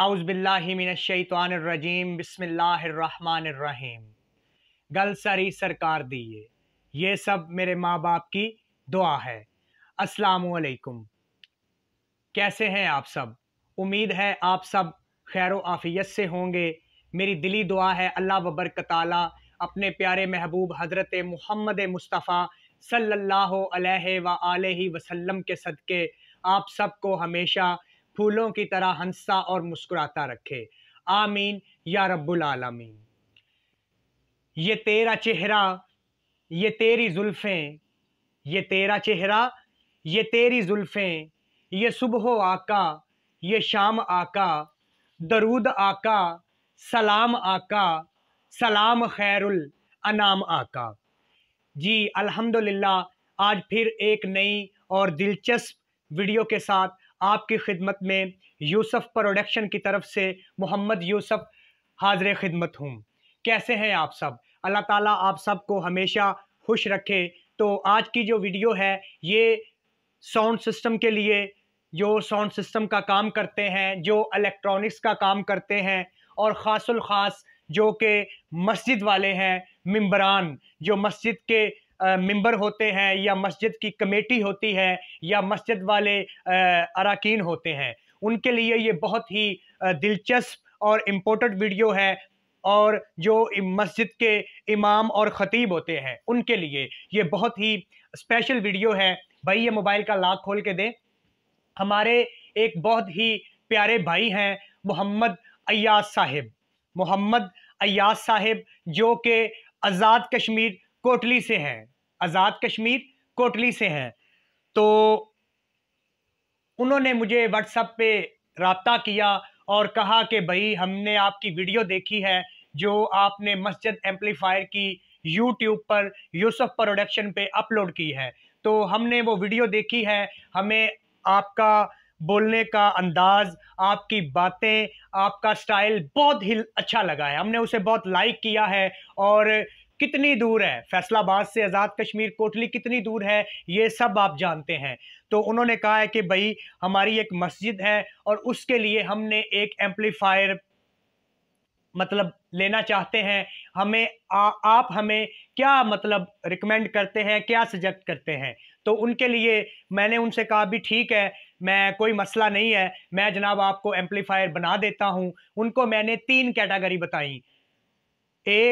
आउज़बिल्लिमिनशैतवानरजीम बसमीम गल सारी सरकार दिए ये सब मेरे माँ बाप की दुआ है असलकुम कैसे हैं आप सब उम्मीद है आप सब खैर आफियत से होंगे मेरी दिली दुआ है अल्लाह वबरक अपने प्यारे महबूब हज़रत महमद मुस्तफ़ा सल्लल्लाहु अलैहि व वसल्लम के सदक़े आप सबको हमेशा फूलों की तरह हंसा और मुस्कुराता रखे आमीन या रब्बुल आलमीन ये तेरा चेहरा ये तेरी जुल्फ़ें ये तेरा चेहरा ये तेरी जुल्फ़ें ये सुबह आका ये शाम आका दरूद आका सलाम आका सलाम खैरुल अनाम आका जी अल्हम्दुलिल्लाह आज फिर एक नई और दिलचस्प वीडियो के साथ आपकी खिदमत में यूसुफ प्रोडक्शन की तरफ से मोहम्मद यूसुफ हाजिर खिदमत हूँ कैसे हैं आप सब अल्लाह ताला आप सबको हमेशा खुश रखे तो आज की जो वीडियो है ये साउंड सिस्टम के लिए जो साउंड सिस्टम का काम करते हैं जो इलेक्ट्रॉनिक्स का काम करते हैं और ख़ास जो कि मस्जिद वाले हैं मम्बरान जो मस्जिद के मेंबर होते हैं या मस्जिद की कमेटी होती है या मस्जिद वाले अरकान होते हैं उनके लिए ये बहुत ही दिलचस्प और इम्पोर्टेंट वीडियो है और जो मस्जिद के इमाम और ख़तीब होते हैं उनके लिए ये बहुत ही स्पेशल वीडियो है भाई ये मोबाइल का लाख खोल के दें हमारे एक बहुत ही प्यारे भाई हैं मोहम्मद अयाज साहिब मोहम्मद अयाज साहिब जो कि आज़ाद कश्मीर कोटली से हैं आज़ाद कश्मीर कोटली से हैं तो उन्होंने मुझे व्हाट्सएप पे रबता किया और कहा कि भाई हमने आपकी वीडियो देखी है जो आपने मस्जिद एम्पलीफायर की यूट्यूब पर यूसुफ प्रोडक्शन पे अपलोड की है तो हमने वो वीडियो देखी है हमें आपका बोलने का अंदाज आपकी बातें आपका स्टाइल बहुत ही अच्छा लगा है हमने उसे बहुत लाइक किया है और कितनी दूर है फैसलाबाद से आज़ाद कश्मीर कोटली कितनी दूर है ये सब आप जानते हैं तो उन्होंने कहा है कि भाई हमारी एक मस्जिद है और उसके लिए हमने एक एम्पलीफायर मतलब लेना चाहते हैं हमें आ, आप हमें क्या मतलब रिकमेंड करते हैं क्या सजेक्ट करते हैं तो उनके लिए मैंने उनसे कहा भी ठीक है मैं कोई मसला नहीं है मैं जनाब आपको एम्पलीफायर बना देता हूँ उनको मैंने तीन कैटेगरी बताई ए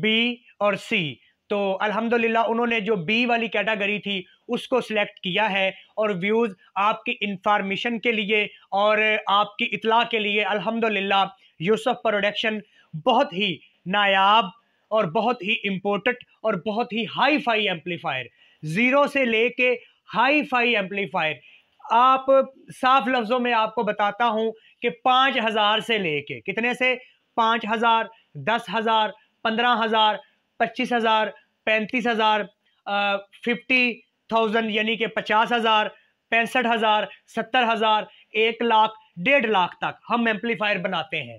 बी और सी तो अल्हम्दुलिल्लाह उन्होंने जो बी वाली कैटेगरी थी उसको सिलेक्ट किया है और व्यूज़ आपकी इंफॉर्मेशन के लिए और आपकी इतला के लिए अल्हम्दुलिल्लाह यूसुफ प्रोडक्शन बहुत ही नायाब और बहुत ही इम्पोर्टेंट और बहुत ही हाई फाई एम्पलीफायर ज़ीरो से ले हाई फाई एम्पलीफायर आप साफ लफ्ज़ों में आपको बताता हूँ कि पाँच हज़ार से ले कर कितने से पाँच हज़ार दस हज़ार पंद्रह हज़ार पच्चीस हज़ार पैंतीस हज़ार फिफ्टी थाउजेंड यानी कि पचास हज़ार पैंसठ हज़ार सत्तर हज़ार एक लाख डेढ़ लाख तक हम एम्पलीफायर बनाते हैं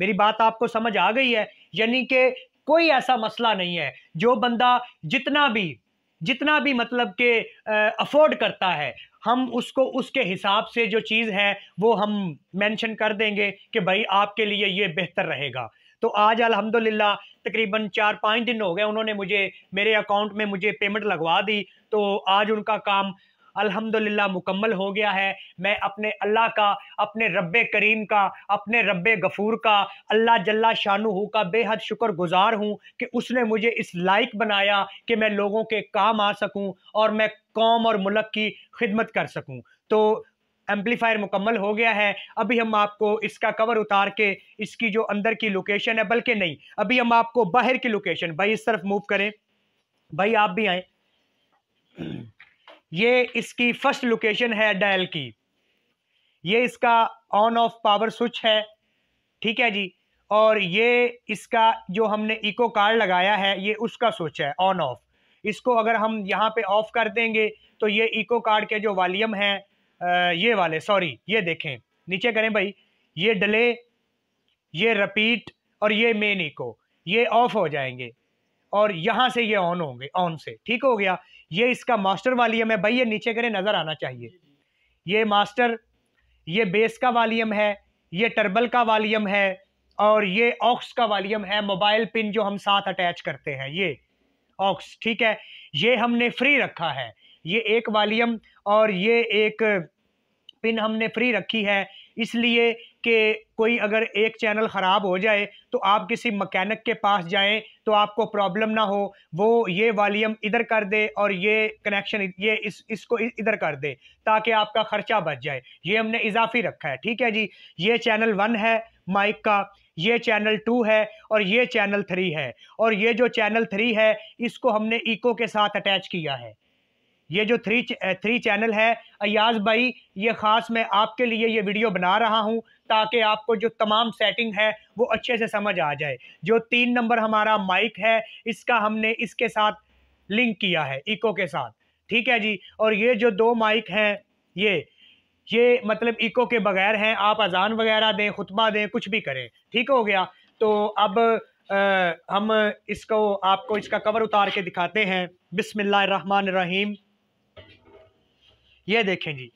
मेरी बात आपको समझ आ गई है यानी कि कोई ऐसा मसला नहीं है जो बंदा जितना भी जितना भी मतलब के अफोर्ड करता है हम उसको उसके हिसाब से जो चीज़ है वो हम मेंशन कर देंगे कि भाई आपके लिए ये बेहतर रहेगा तो आज अलहमदिल्ला तकरीबन चार पाँच दिन हो गए उन्होंने मुझे मेरे अकाउंट में मुझे पेमेंट लगवा दी तो आज उनका काम अलहमदिल्ला मुकम्मल हो गया है मैं अपने अल्लाह का अपने रब करीम का अपने रब गफूर का अल्लाह जल्ला शाहू का बेहद शुक्र गुज़ार हूँ कि उसने मुझे इस लाइक बनाया कि मैं लोगों के काम आ सकूँ और मैं कौम और मुल्क की खिदमत कर सकूँ तो एम्पलीफायर मुकम्मल हो गया है अभी हम आपको इसका कवर उतार के इसकी जो अंदर की लोकेशन है बल्कि नहीं अभी हम आपको बाहर की लोकेशन भाई इस तरफ मूव करें भाई आप भी आए ये इसकी फर्स्ट लोकेशन है डायल की ये इसका ऑन ऑफ पावर स्विच है ठीक है जी और ये इसका जो हमने इको कार्ड लगाया है ये उसका स्विच है ऑन ऑफ इसको अगर हम यहाँ पे ऑफ कर देंगे तो ये इको कार्ड के जो वॉल्यूम है ये वाले सॉरी ये देखें नीचे करें भाई ये डले ये रपीट और ये मेन इको ये ऑफ हो जाएंगे और यहाँ से ये ऑन होंगे ऑन से ठीक हो गया ये इसका मास्टर वालीम है भाई ये नीचे करें नज़र आना चाहिए ये मास्टर ये बेस का वालीम है ये टर्बल का वालीम है और ये ऑक्स का वालीम है मोबाइल पिन जो हम साथ अटैच करते हैं ये ऑक्स ठीक है ये हमने फ्री रखा है ये एक वालीम और ये एक पिन हमने फ्री रखी है इसलिए कि कोई अगर एक चैनल ख़राब हो जाए तो आप किसी मकैनिक के पास जाएं तो आपको प्रॉब्लम ना हो वो ये वालीम इधर कर दे और ये कनेक्शन ये इस इसको इधर कर दे ताकि आपका ख़र्चा बच जाए ये हमने इजाफी रखा है ठीक है जी ये चैनल वन है माइक का ये चैनल टू है और ये चैनल थ्री है और ये जो चैनल थ्री है इसको हमने इको के साथ अटैच किया है ये जो थ्री थ्री चैनल है अयाज भाई ये ख़ास मैं आपके लिए ये वीडियो बना रहा हूँ ताकि आपको जो तमाम सेटिंग है वो अच्छे से समझ आ जाए जो तीन नंबर हमारा माइक है इसका हमने इसके साथ लिंक किया है इको के साथ ठीक है जी और ये जो दो माइक हैं ये ये मतलब इको के बगैर हैं आप अजान वगैरह दें खुतबा दें कुछ भी करें ठीक हो गया तो अब आ, eh, हम इसको आपको इसका कवर उतार के दिखाते हैं रहीम ये देखें जी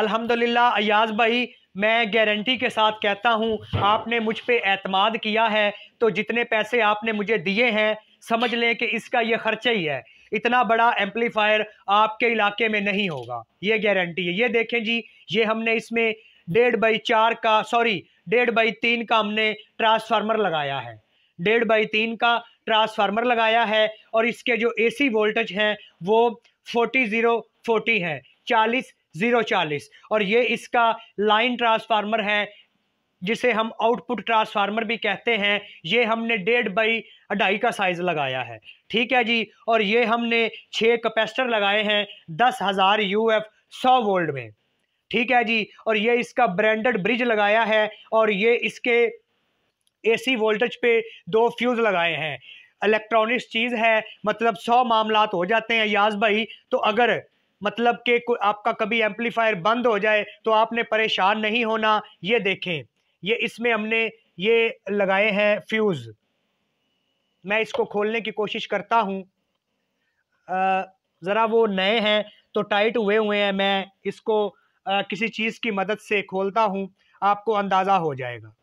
अल्हम्दुलिल्लाह अयाज भाई मैं गारंटी के साथ कहता हूँ आपने मुझ पर एतमाद किया है तो जितने पैसे आपने मुझे दिए हैं समझ लें कि इसका ये खर्चा ही है इतना बड़ा एम्पलीफायर आपके इलाके में नहीं होगा ये गारंटी है ये देखें जी ये हमने इसमें डेढ़ बाई चार का सॉरी डेढ़ बाई तीन का हमने ट्रांसफार्मर लगाया है डेढ़ बाई तीन का ट्रांसफार्मर लगाया है और इसके जो एसी वोल्टेज हैं वो फोर्टी ज़ीरो फोर्टी हैं चालीस जीरो चालीस और ये इसका लाइन ट्रांसफार्मर है जिसे हम आउटपुट ट्रांसफार्मर भी कहते हैं ये हमने डेढ़ बाई अढ़ाई का साइज़ लगाया है ठीक है जी और ये हमने छः कैपेसिटर लगाए हैं दस हज़ार यू एफ सौ वोल्ट में ठीक है जी और ये इसका ब्रांडेड ब्रिज लगाया है और ये इसके एसी वोल्टेज पे दो फ्यूज़ लगाए हैं इलेक्ट्रॉनिक्स चीज़ है मतलब सौ मामला हो जाते हैं याज भाई तो अगर मतलब कि आपका कभी एम्पलीफायर बंद हो जाए तो आपने परेशान नहीं होना ये देखें ये इसमें हमने ये लगाए हैं फ्यूज़ मैं इसको खोलने की कोशिश करता हूँ ज़रा वो नए हैं तो टाइट हुए हुए हैं मैं इसको आ, किसी चीज़ की मदद से खोलता हूँ आपको अंदाज़ा हो जाएगा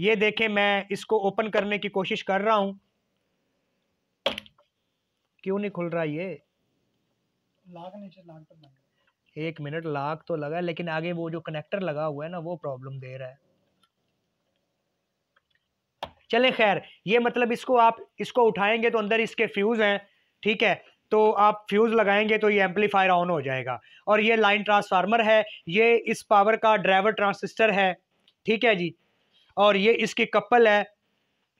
ये देखें मैं इसको ओपन करने की कोशिश कर रहा हूँ क्यों नहीं खुल रहा ये लाख नीचे लाख तक बन एक मिनट लाख तो लगा लेकिन आगे वो जो कनेक्टर लगा हुआ है ना वो प्रॉब्लम दे रहा है चले खैर ये मतलब इसको आप इसको उठाएंगे तो अंदर इसके फ्यूज़ हैं ठीक है तो आप फ्यूज़ लगाएंगे तो ये एम्पलीफायर ऑन हो जाएगा और ये लाइन ट्रांसफार्मर है ये इस पावर का ड्राइवर ट्रांसिस्टर है ठीक है जी और ये इसकी कपल है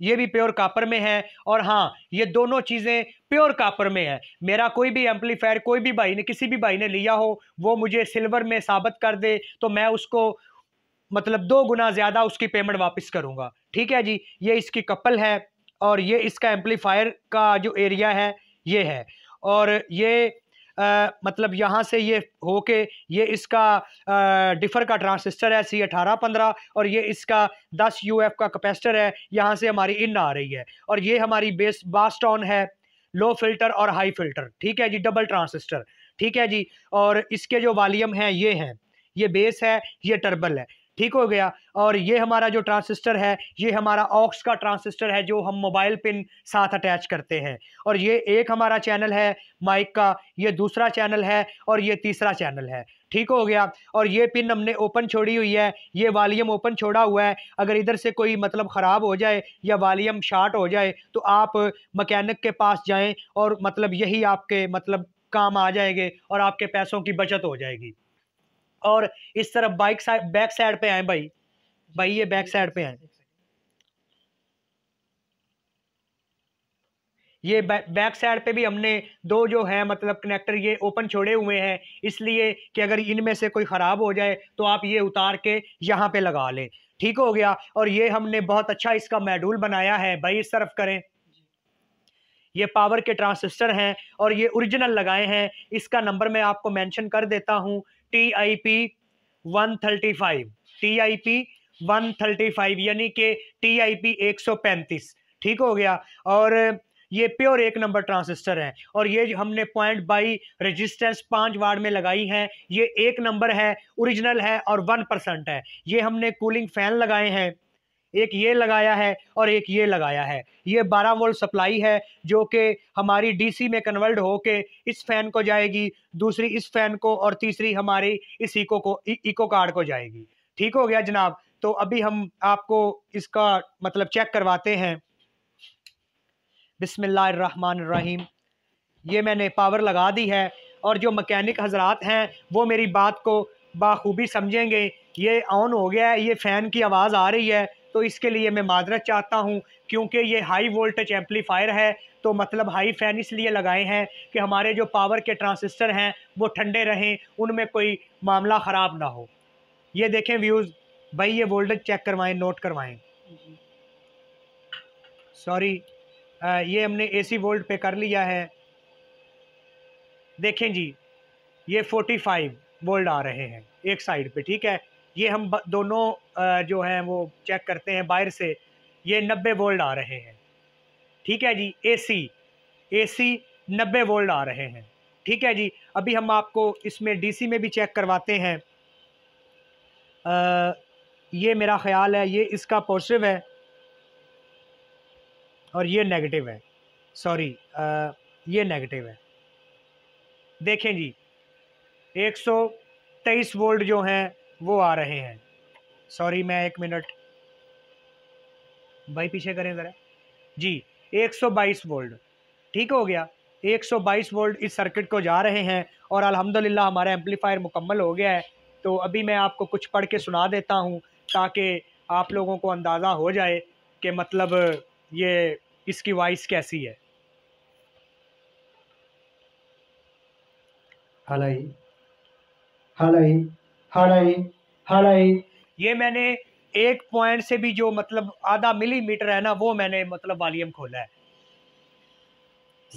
ये भी प्योर कापर में है और हाँ ये दोनों चीज़ें प्योर कापर में है मेरा कोई भी एम्पलीफायर कोई भी भाई ने किसी भी भाई ने लिया हो वो मुझे सिल्वर में साबित कर दे तो मैं उसको मतलब दो गुना ज़्यादा उसकी पेमेंट वापस करूँगा ठीक है जी ये इसकी कपल है और ये इसका एम्पलीफायर का जो एरिया है ये है और ये आ, मतलब यहाँ से ये हो के ये इसका डिफर का ट्रांसिस्टर है सी अठारह पंद्रह और ये इसका दस यू एफ का कैपेसिटर है यहाँ से हमारी इन आ रही है और ये हमारी बेस बास्ट ऑन है लो फिल्टर और हाई फिल्टर ठीक है जी डबल ट्रांसिस्टर ठीक है जी और इसके जो वालीम हैं ये हैं ये बेस है ये टर्बल है ठीक हो गया और ये हमारा जो ट्रांसिस्टर है ये हमारा ऑक्स का ट्रांसिस्टर है जो हम मोबाइल पिन साथ अटैच करते हैं और ये एक हमारा चैनल है माइक का ये दूसरा चैनल है और ये तीसरा चैनल है ठीक हो गया और ये पिन हमने ओपन छोड़ी हुई है ये वालीम ओपन छोड़ा हुआ है अगर इधर से कोई मतलब ख़राब हो जाए या वालीम शार्ट हो जाए तो आप मकैनिक के पास जाएँ और मतलब यही आपके मतलब काम आ जाएंगे और आपके पैसों की बचत हो जाएगी और इस तरफ बाइक साइड बैक साइड पे आए भाई भाई ये बैक साइड पे आए ये बैक साइड पे भी हमने दो जो है मतलब कनेक्टर ये ओपन छोड़े हुए हैं इसलिए कि अगर इनमें से कोई ख़राब हो जाए तो आप ये उतार के यहाँ पे लगा लें ठीक हो गया और ये हमने बहुत अच्छा इसका मेडूल बनाया है भाई इस तरफ करें ये पावर के ट्रांसिस्टर हैं और ये ओरिजिनल लगाए हैं इसका नंबर मैं आपको मेंशन कर देता हूँ T I P one thirty five T I P one thirty five यानी कि टी आई पी एक सौ पैंतीस ठीक हो गया और ये प्योर एक नंबर ट्रांसिस्टर है और ये हमने पॉइंट बाई रेजिस्टेंस पाँच वार्ड में लगाई हैं ये एक नंबर है ओरिजिनल है और वन परसेंट है ये हमने कूलिंग फैन लगाए हैं एक ये लगाया है और एक ये लगाया है ये 12 वोल्ट सप्लाई है जो कि हमारी डीसी में कन्वर्ट होके इस फैन को जाएगी दूसरी इस फैन को और तीसरी हमारी इस इको को इको कार्ड को जाएगी ठीक हो गया जनाब तो अभी हम आपको इसका मतलब चेक करवाते हैं बिसमीम ये मैंने पावर लगा दी है और जो मकैनिक हजरात हैं वो मेरी बात को बाखूबी समझेंगे ये ऑन हो गया है ये फ़ैन की आवाज़ आ रही है तो इसके लिए मैं माजरत चाहता हूँ क्योंकि ये हाई वोल्टेज एम्पलीफायर है तो मतलब हाई फैन इसलिए लगाए हैं कि हमारे जो पावर के ट्रांसिस्टर हैं वो ठंडे रहें उनमें कोई मामला ख़राब ना हो ये देखें व्यूज़ भाई ये वोल्टेज चेक करवाएं नोट करवाएं सॉरी ये हमने एसी वोल्ट पे कर लिया है देखें जी ये 45 वोल्ट आ रहे हैं एक साइड पे ठीक है ये हम दोनों जो हैं वो चेक करते हैं बाहर से ये नब्बे वोल्ट आ रहे हैं ठीक है जी एसी एसी नब्बे वोल्ट आ रहे हैं ठीक है जी अभी हम आपको इसमें डीसी में भी चेक करवाते हैं आ, ये मेरा ख्याल है ये इसका पॉजिटिव है और ये नेगेटिव है सॉरी ये नेगेटिव है देखें जी 123 वोल्ट जो हैं वो आ रहे हैं सॉरी मैं एक मिनट भाई पीछे करें ज़रा जी 122 वोल्ट ठीक हो गया 122 वोल्ट इस सर्किट को जा रहे हैं और अल्हम्दुलिल्लाह हमारा एम्पलीफायर मुकम्मल हो गया है तो अभी मैं आपको कुछ पढ़ के सुना देता हूँ ताकि आप लोगों को अंदाज़ा हो जाए कि मतलब ये इसकी वॉइस कैसी है हलाई हलाई हराई हड़ाई ये मैंने एक पॉइंट से भी जो मतलब आधा मिलीमीटर है ना वो मैंने मतलब वॉल्यूम खोला है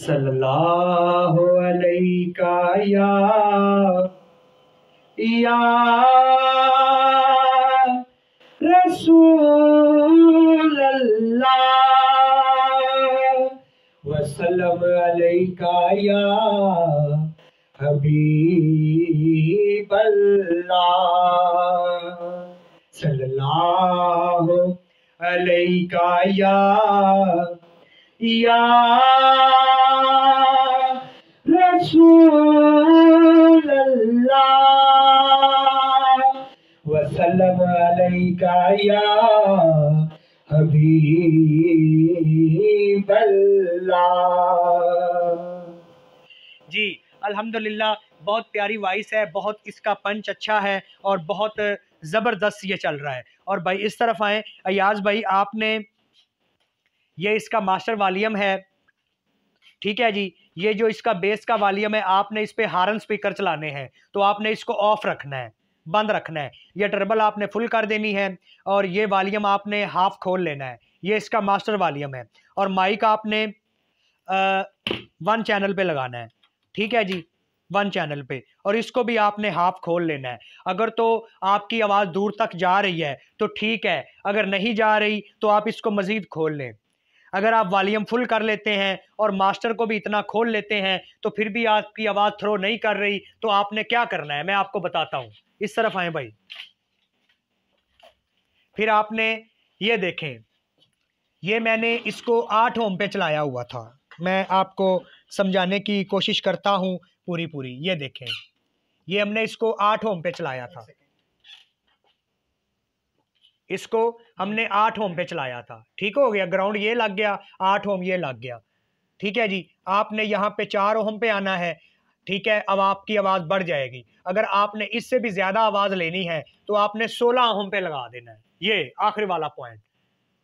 सल्लल्लाहु या वसल्लम अलैका या हबीब बल्ला सल्लल्लाहु अलैका या या रसूल अल्लाह वसल्लम अलैका या हबीब अल्लाह जी अल्हम्दुलिल्लाह बहुत प्यारी वॉइस है बहुत इसका पंच अच्छा है और बहुत ज़बरदस्त ये चल रहा है और भाई इस तरफ आए अयाज भाई आपने ये इसका मास्टर वालीम है ठीक है जी ये जो इसका बेस का वालीम है आपने इस पर हारन स्पीकर चलाने हैं तो आपने इसको ऑफ रखना है बंद रखना है ये ट्रबल आपने फुल कर देनी है और ये वालीम आपने हाफ खोल लेना है ये इसका मास्टर वालीम है और माइक आपने आ, वन चैनल पे लगाना है ठीक है जी वन चैनल पे और इसको भी आपने हाफ खोल लेना है अगर तो आपकी आवाज़ दूर तक जा रही है तो ठीक है अगर नहीं जा रही तो आप इसको मज़ीद खोल लें अगर आप वॉल्यूम फुल कर लेते हैं और मास्टर को भी इतना खोल लेते हैं तो फिर भी आपकी आवाज़ थ्रो नहीं कर रही तो आपने क्या करना है मैं आपको बताता हूँ इस तरफ आए भाई फिर आपने ये देखें ये मैंने इसको आठ ओम पे चलाया हुआ था मैं आपको समझाने की कोशिश करता हूँ पूरी पूरी ये देखें ये हमने इसको आठ होम पे चलाया था इसको हमने आठ होम पे चलाया था ठीक हो गया ग्राउंड ये लग गया आठ होम ये लग गया ठीक है जी आपने यहाँ पे चार होम पे आना है ठीक है अब आपकी आवाज़ बढ़ जाएगी अगर आपने इससे भी ज़्यादा आवाज़ लेनी है तो आपने सोलह होम पे लगा देना है ये आखिरी वाला पॉइंट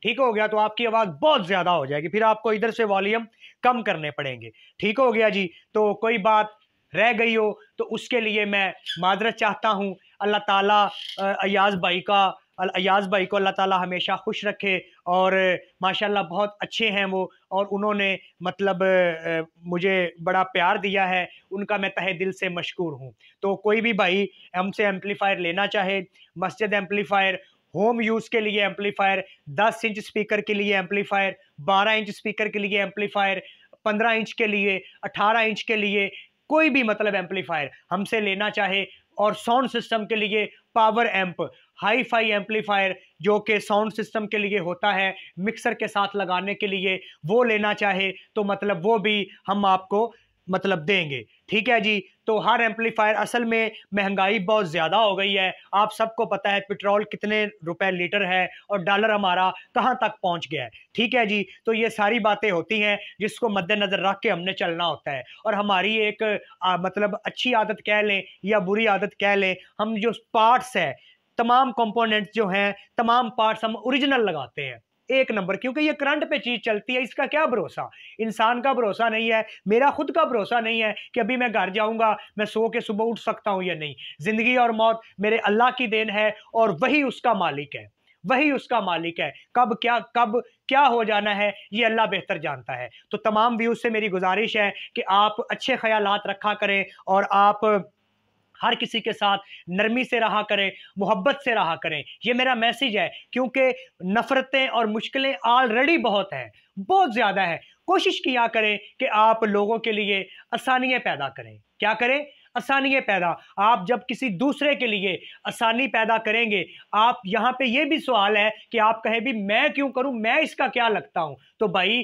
ठीक हो गया तो आपकी आवाज़ बहुत ज़्यादा हो जाएगी फिर आपको इधर से वॉल्यूम कम करने पड़ेंगे ठीक हो गया जी तो कोई बात रह गई हो तो उसके लिए मैं माजरत चाहता हूँ अल्लाह ताला अयाज़ भाई का अयाज़ भाई को अल्लाह ताला हमेशा खुश रखे और माशाल्लाह बहुत अच्छे हैं वो और उन्होंने मतलब मुझे बड़ा प्यार दिया है उनका मैं तहे दिल से मशहूर हूँ तो कोई भी भाई हमसे एम्पलीफायर लेना चाहे मस्जिद एम्पलीफायर होम यूज़ के लिए एम्पलीफायर 10 इंच स्पीकर के लिए एम्पलीफायर 12 इंच स्पीकर के लिए एम्पलीफायर 15 इंच के लिए 18 इंच के लिए कोई भी मतलब एम्पलीफायर हमसे लेना चाहे और साउंड सिस्टम के लिए power amp hi fi amplifier जो कि साउंड सिस्टम के लिए होता है मिक्सर के साथ लगाने के लिए वो लेना चाहे तो मतलब वो भी हम आपको मतलब देंगे ठीक है जी तो हर एम्पलीफायर असल में महंगाई बहुत ज़्यादा हो गई है आप सबको पता है पेट्रोल कितने रुपए लीटर है और डॉलर हमारा कहाँ तक पहुँच गया है ठीक है जी तो ये सारी बातें होती हैं जिसको मद्देनज़र रख के हमने चलना होता है और हमारी एक आ, मतलब अच्छी आदत कह लें या बुरी आदत कह लें हम जो पार्ट्स है तमाम कंपोनेंट्स जो हैं तमाम पार्ट्स हम ओरिजिनल लगाते हैं एक नंबर क्योंकि ये करंट पे चीज़ चलती है इसका क्या भरोसा इंसान का भरोसा नहीं है मेरा खुद का भरोसा नहीं है कि अभी मैं घर जाऊंगा मैं सो के सुबह उठ सकता हूँ या नहीं ज़िंदगी और मौत मेरे अल्लाह की देन है और वही उसका मालिक है वही उसका मालिक है कब क्या कब क्या हो जाना है ये अल्लाह बेहतर जानता है तो तमाम व्यूज़ से मेरी गुजारिश है कि आप अच्छे ख्याल रखा करें और आप हर किसी के साथ नरमी से रहा करें मोहब्बत से रहा करें ये मेरा मैसेज है क्योंकि नफ़रतें और मुश्किलें ऑलरेडी बहुत हैं बहुत ज़्यादा है कोशिश किया करें कि आप लोगों के लिए आसानियाँ पैदा करें क्या करें आसानियाँ पैदा आप जब किसी दूसरे के लिए आसानी पैदा करेंगे आप यहाँ पे ये भी सवाल है कि आप कहें भी मैं क्यों करूँ मैं इसका क्या लगता हूँ तो भाई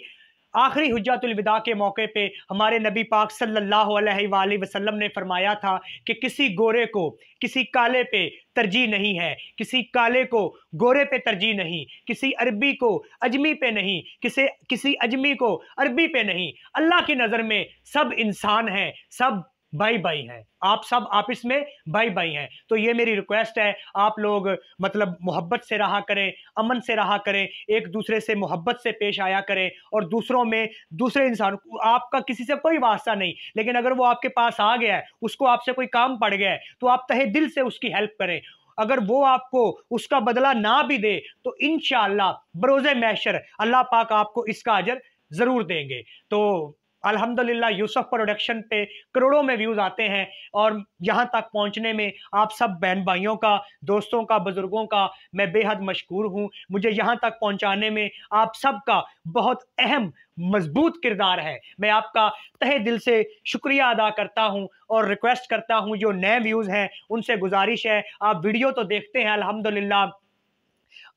आखिरी हजतुलविदा के मौके पे हमारे नबी पाक सल्लल्लाहु अलैहि वसल्लम ने फरमाया था कि किसी गोरे को किसी काले पे तरजीह नहीं है किसी काले को गोरे पे तरजीह नहीं किसी अरबी को अजमी पे नहीं किसी किसी अजमी को अरबी पे नहीं अल्लाह की नज़र में सब इंसान हैं सब बाई बाई हैं आप सब आपस में बाई बाई हैं तो ये मेरी रिक्वेस्ट है आप लोग मतलब मोहब्बत से रहा करें अमन से रहा करें एक दूसरे से मोहब्बत से पेश आया करें और दूसरों में दूसरे इंसान आपका किसी से कोई वास्ता नहीं लेकिन अगर वो आपके पास आ गया है उसको आपसे कोई काम पड़ गया है तो आप तहे दिल से उसकी हेल्प करें अगर वो आपको उसका बदला ना भी दे तो इन बरोज़ मैशर अल्लाह पाक आपको इसका अजर ज़रूर देंगे तो अल्हम्दुलिल्लाह यूसुफ प्रोडक्शन पे करोड़ों में व्यूज़ आते हैं और यहाँ तक पहुँचने में आप सब बहन भाइयों का दोस्तों का बुज़ुर्गों का मैं बेहद मशहूर हूँ मुझे यहाँ तक पहुँचाने में आप सब का बहुत अहम मजबूत किरदार है मैं आपका तहे दिल से शुक्रिया अदा करता हूँ और रिक्वेस्ट करता हूँ जो नए व्यूज़ हैं उनसे गुजारिश है आप वीडियो तो देखते हैं अल्हम्दुलिल्लाह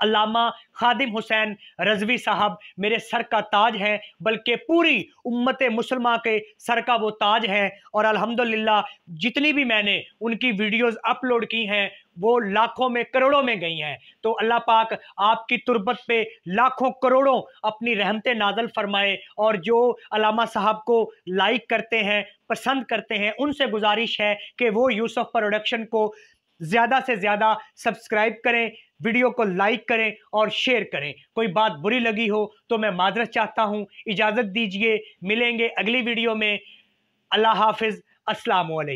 अलामा खादिम हुसैन रजवी साहब मेरे सर का ताज हैं बल्कि पूरी उम्मत मुसलमा के सर का वो ताज हैं और अल्हम्दुलिल्लाह जितनी भी मैंने उनकी वीडियोस अपलोड की हैं वो लाखों में करोड़ों में गई हैं तो अल्लाह पाक आपकी तुरबत पे लाखों करोड़ों अपनी रहमत नाजल फरमाए और जो अलामा साहब को लाइक करते हैं पसंद करते हैं उनसे गुजारिश है कि वो यूसुफ प्रोडक्शन को ज़्यादा से ज़्यादा सब्सक्राइब करें वीडियो को लाइक करें और शेयर करें कोई बात बुरी लगी हो तो मैं माजरत चाहता हूँ इजाज़त दीजिए मिलेंगे अगली वीडियो में अल्लाह हाफिज़ असल